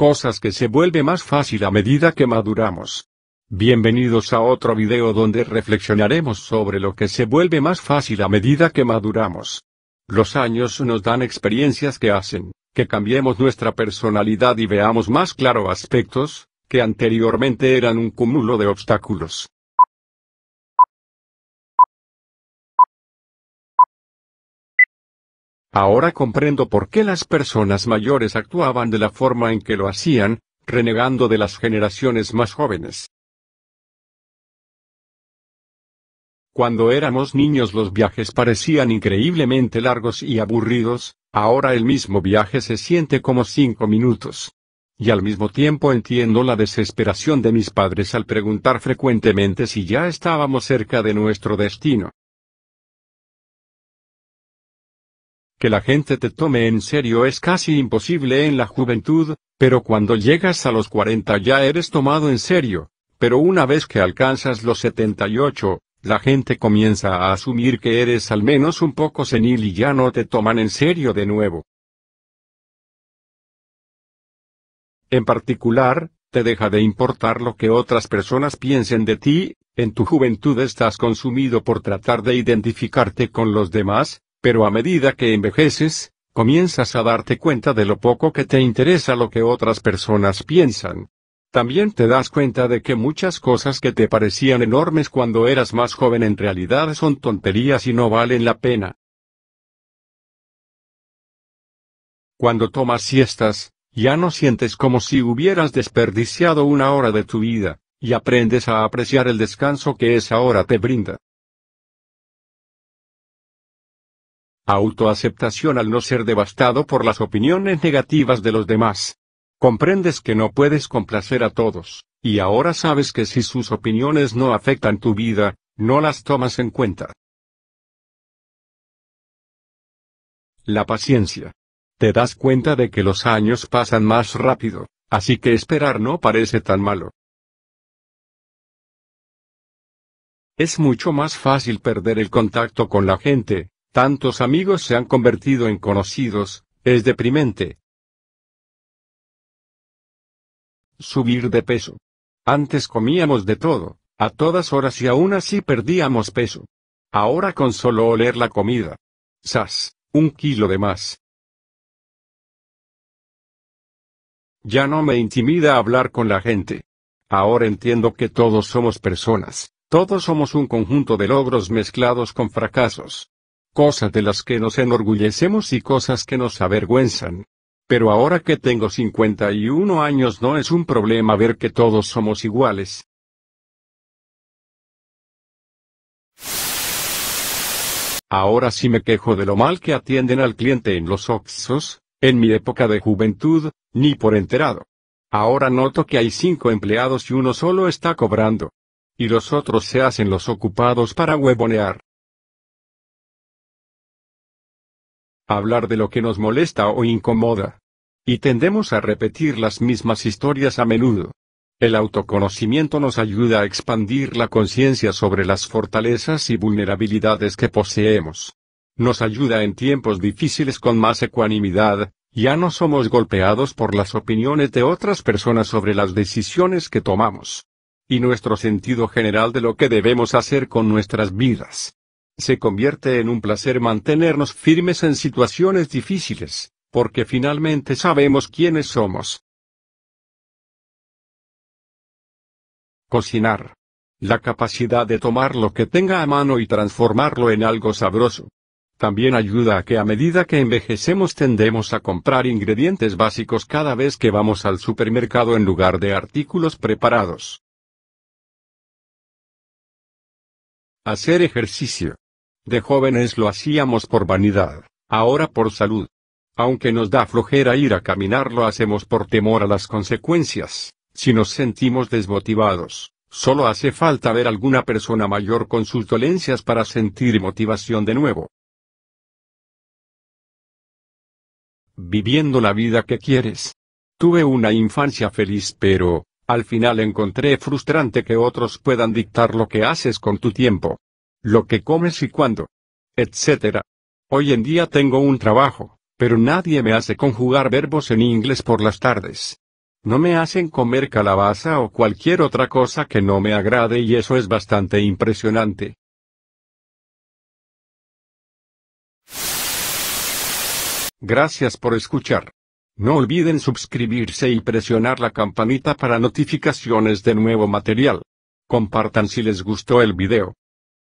cosas que se vuelve más fácil a medida que maduramos. Bienvenidos a otro video donde reflexionaremos sobre lo que se vuelve más fácil a medida que maduramos. Los años nos dan experiencias que hacen, que cambiemos nuestra personalidad y veamos más claro aspectos, que anteriormente eran un cúmulo de obstáculos. Ahora comprendo por qué las personas mayores actuaban de la forma en que lo hacían, renegando de las generaciones más jóvenes. Cuando éramos niños los viajes parecían increíblemente largos y aburridos, ahora el mismo viaje se siente como cinco minutos. Y al mismo tiempo entiendo la desesperación de mis padres al preguntar frecuentemente si ya estábamos cerca de nuestro destino. Que la gente te tome en serio es casi imposible en la juventud, pero cuando llegas a los 40 ya eres tomado en serio, pero una vez que alcanzas los 78, la gente comienza a asumir que eres al menos un poco senil y ya no te toman en serio de nuevo. En particular, te deja de importar lo que otras personas piensen de ti, en tu juventud estás consumido por tratar de identificarte con los demás, pero a medida que envejeces, comienzas a darte cuenta de lo poco que te interesa lo que otras personas piensan. También te das cuenta de que muchas cosas que te parecían enormes cuando eras más joven en realidad son tonterías y no valen la pena. Cuando tomas siestas, ya no sientes como si hubieras desperdiciado una hora de tu vida, y aprendes a apreciar el descanso que esa hora te brinda. autoaceptación al no ser devastado por las opiniones negativas de los demás. Comprendes que no puedes complacer a todos, y ahora sabes que si sus opiniones no afectan tu vida, no las tomas en cuenta. La paciencia. Te das cuenta de que los años pasan más rápido, así que esperar no parece tan malo. Es mucho más fácil perder el contacto con la gente, Tantos amigos se han convertido en conocidos, es deprimente. Subir de peso. Antes comíamos de todo, a todas horas y aún así perdíamos peso. Ahora con solo oler la comida. Sas, un kilo de más. Ya no me intimida hablar con la gente. Ahora entiendo que todos somos personas, todos somos un conjunto de logros mezclados con fracasos cosas de las que nos enorgullecemos y cosas que nos avergüenzan. Pero ahora que tengo 51 años no es un problema ver que todos somos iguales. Ahora sí me quejo de lo mal que atienden al cliente en los Oxos, en mi época de juventud, ni por enterado. Ahora noto que hay cinco empleados y uno solo está cobrando. Y los otros se hacen los ocupados para huevonear. hablar de lo que nos molesta o incomoda. Y tendemos a repetir las mismas historias a menudo. El autoconocimiento nos ayuda a expandir la conciencia sobre las fortalezas y vulnerabilidades que poseemos. Nos ayuda en tiempos difíciles con más ecuanimidad, ya no somos golpeados por las opiniones de otras personas sobre las decisiones que tomamos. Y nuestro sentido general de lo que debemos hacer con nuestras vidas se convierte en un placer mantenernos firmes en situaciones difíciles, porque finalmente sabemos quiénes somos. Cocinar. La capacidad de tomar lo que tenga a mano y transformarlo en algo sabroso. También ayuda a que a medida que envejecemos tendemos a comprar ingredientes básicos cada vez que vamos al supermercado en lugar de artículos preparados. Hacer ejercicio. De jóvenes lo hacíamos por vanidad, ahora por salud. Aunque nos da flojera ir a caminar lo hacemos por temor a las consecuencias, si nos sentimos desmotivados. Solo hace falta ver alguna persona mayor con sus dolencias para sentir motivación de nuevo. Viviendo la vida que quieres. Tuve una infancia feliz pero, al final encontré frustrante que otros puedan dictar lo que haces con tu tiempo lo que comes y cuándo, etc. Hoy en día tengo un trabajo, pero nadie me hace conjugar verbos en inglés por las tardes. No me hacen comer calabaza o cualquier otra cosa que no me agrade y eso es bastante impresionante. Gracias por escuchar. No olviden suscribirse y presionar la campanita para notificaciones de nuevo material. Compartan si les gustó el video.